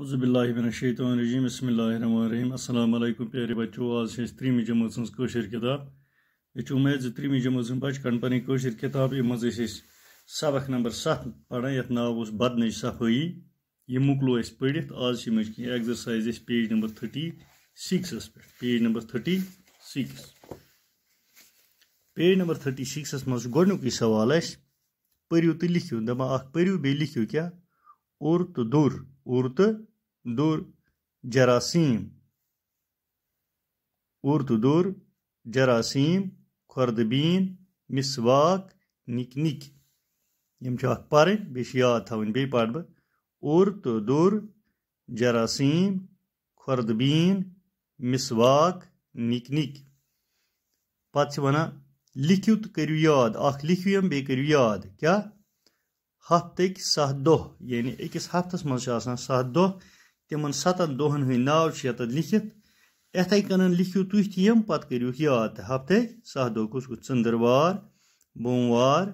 अवज़बिल्लाशतरजीम बसमीम अलकुम प्यारे बच्चों आज त्रीम जमात सर किताब ये उम्मीद त्रीम जमात बचपन पन किताब ये सबक नंबर सत पढ़ा ये उस बदन सफाई यह अस पढ़ आज की exercise page number thirty sixes पे page number thirty six page number thirty sixes मज गुक सवाल अस पू तो लिखो दपा अख पू लिखो क्या और तो दूर urt'dur cerasim. dur, cerasim, kurdbin, misvak, niknik. Yem çı at parın, beş yad thavın. Bey par bı. Urt'dur cerasim, kurdbin, misvak, niknik. Pat çı vana लिखियो तो करियो याद अख लिखियो हम बे हफ्तक सह दह यानी अकिस हफ्तस मज सह दह तिम सतन दोहन हंद नाव ये लिखित इथे कन लिखो तुम तम पत् करू याद हफ्त सह दह कस कुछ चंदवार बोमवार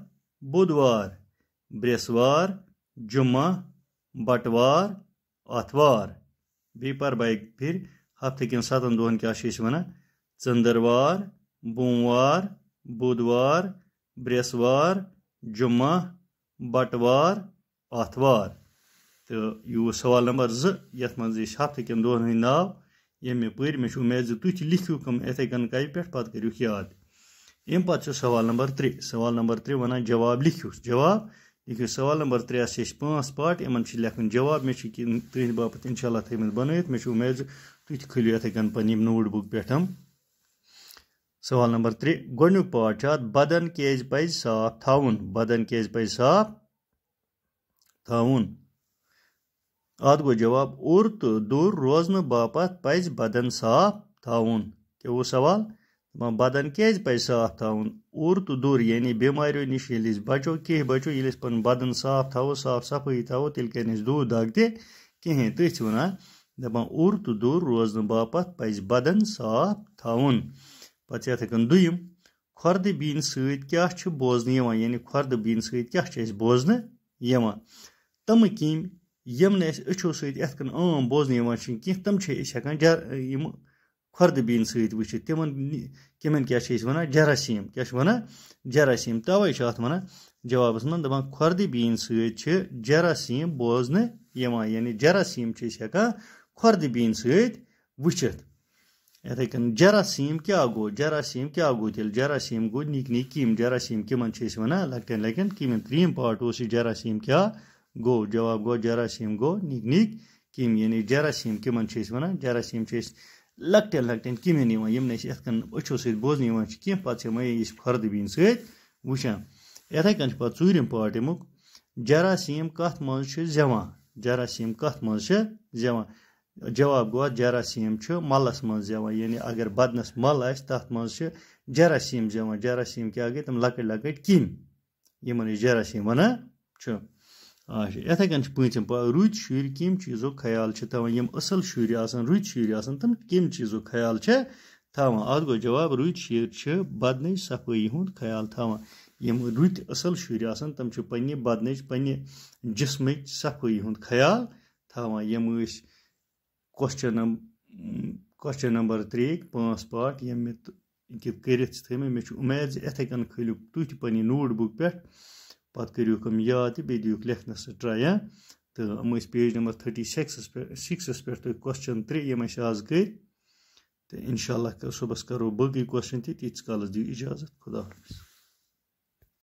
बुधवार ब्रेसवार जुम्मा बटवार अथवार बे पर् फिर हफ्त कन सतन दोहन क्या वन चंदवार बोमवार बुधवार ब्रेसवार जुम्मा بٹوار آتھوار تو یہ وہ سوال نمبر زت مز ہفتہ کن دون ہند ناؤ یہ پہ مے امید زی تھی لکھو کم اتھے کن کپہ پہ پتہ کریو یاد ام پتہ سوال نمبر ترے سوال نمبر ترے ونان جواب لکھو جواب لکھو سوال نمبر ترے سے پانچ پاٹ ان لکھن جواب مے تہند باپت ان شاء اللہ تھمت بنائت مے امید زی تھی کھلیو اتھے کن پن نوٹ بک پہ سوال نمبر ترٛےٚ گۄڈٕنیُک پاٹ چھُ اَتھ بدن کیٛازِ پَزِ صاف تھاوُن بدن کیٛازِ پَزِ صاف تھاوُن اَتھ گوٚو جواب اوٚر تہٕ دوٚر روزنہٕ باپتھ پَزِ بدن صاف تھاوُن کیٛاہ اوس سوال دَپان بدن کیٛازِ پَزِ صاف تھاوُن اوٚر تہٕ دوٚر یعنی بٮ۪ماریو نِش ییٚلہِ أسۍ بَچو کینٛہہ بَچو ییٚلہِ أسۍ پَنُن بدن صاف تھاوو صاف صفٲیی تھاوو تیٚلہِ کَرِ نہٕ اَسہِ دود دَگ تہِ کِہیٖنۍ تٔتھۍ وَنان دَپان اوٚر تہٕ دوٚر روزنہٕ باپتھ پَزِ بدن صاف تھاوُن پتہٕ یِتھٕے کٔنۍ دوٚیِم کھۄردِ بیٖنہِ سۭتۍ کیاہ چھُ بوزنہٕ یِوان یعنی کھۄردِ بیٖنہِ سۭتۍ کیاہ چھُ اَسہِ بوزنہٕ یِوان تِمہٕ کیٚمۍ یِم نہٕ اَسہِ أچھو سۭتۍ یِتھ کٔنۍ عام بوزنہٕ یِوان چھِنہٕ کینٛہہ تِم چھِ أسۍ ہیٚکان جر یِمہٕ کھۄردِ بیٖنہِ سۭتۍ وٕچھِتھ تِمن کیٚمٮ۪ن کیاہ چھِ أسۍ وَنان جَراسیٖم کیاہ چھِ وَنان جَراسیٖم تَوَے چھِ اَتھ وَنان جَوابَس منٛز دَپان کھۄردِ بیٖنہِ سۭتۍ چھِ جَراسیٖم بوزنہٕ یِوان یعنی جَراسیٖم چھِ أسۍ ہیٚکان کھۄردِ بیٖنہِ سۭتۍ وٕچھِتھ یِتھٕے کٔنۍ جَراسیٖم کیٛاہ گوٚو جَراسیٖم کیٛاہ گوٚو تیٚلہِ جَراسیٖم گوٚو نِکۍ نِکۍ کیٚمۍ جَراسیٖم کِمَن چھِ أسۍ وَنان لۄکٹٮ۪ن لۄکٹٮ۪ن کیٚمٮ۪ن ترٛیٚیِم پاٹ اوس یہِ جَراسیٖم کیٛاہ گوٚو جواب گوٚو جَراسیٖم گوٚو نِکۍ نِکۍ کیٚمۍ یعنی جَراسیٖم کِمَن چھِ أسۍ وَنان جَراسیٖم چھِ أسۍ لۄکٹٮ۪ن لۄکٹٮ۪ن کیٚمٮ۪ن یِوان یِم نہٕ أسۍ یِتھ کٔنۍ أچھو سۭتۍ بوزنہٕ یِوان چھِ کینٛہہ پَتہٕ چھِ یِمَے یہِ فَردٕ بیٖن سۭتۍ وٕچھان یِتھٕے کٔنۍ چھِ پَتہٕ ژوٗرِم پاٹ اَمیُک جَراسیٖم کَتھ منٛز چھِ زٮ۪وان جَراسیٖم کَتھ منٛز چھِ زٮ۪وان جواب گوٚو اَتھ جراسیٖم چھُ مَلَس منٛز زٮ۪وان یعنی اگر بَدنَس مَل آسہِ تَتھ منٛز چھِ جراسیٖم زٮ۪وان جراسیٖم کیٛاہ گٔے تِم لۄکٕٹۍ لۄکٕٹۍ کیٚمۍ یِمَن أسۍ جراسیٖم وَنان چھُ اچھا یِتھَے کٔنۍ چھِ پٲنٛژِم رٕتۍ شُرۍ کَمہِ چیٖزُک خیال چھِ تھاوان یِم اَصٕل شُرۍ آسان رٕتۍ شُرۍ آسان تِم کَمہِ چیٖزُک خیال چھِ تھاوان اَتھ گوٚو جواب رٕتۍ شُرۍ چھِ بَدنٕچ صفٲیی ہُنٛد خیال تھاوان یِم رٕتۍ اَصٕل شُرۍ آسان تِم چھِ پنٛنہِ بَدنٕچ پنٛنہِ جِسمٕچ صفٲیی ہُنٛد خیال تھاوان یِم ٲسۍ کوسچن نمبر کوسچن نمبر ترٛےٚ پانٛژھ پاٹ یِم مےٚ کٔرِتھ چھِ تھٲیمٕتۍ مےٚ چھُ اُمید زِ یِتھَے کٔنۍ کھٲلِو تُہۍ تہِ پنٛنہِ نوٹ بُک پٮ۪ٹھ پَتہٕ کٔرِوُکھ یِم یاد تہِ بیٚیہِ دِیوُکھ لیکھنَس سۭتۍ ٹرٛاے ہہ تہٕ یِم ٲسۍ پیج نمبر تھٔٹی سِکسَس پٮ۪ٹھ سِکسَس پٮ۪ٹھ تُہۍ کوسچن ترٛےٚ یِم اَسہِ آز کٔرۍ تہٕ اِنشاء اللہ صُبحَس کَرو بٲقٕے کوسچن تہِ تیٖتِس کالَس دِیِو اِجازت خدا حافِظ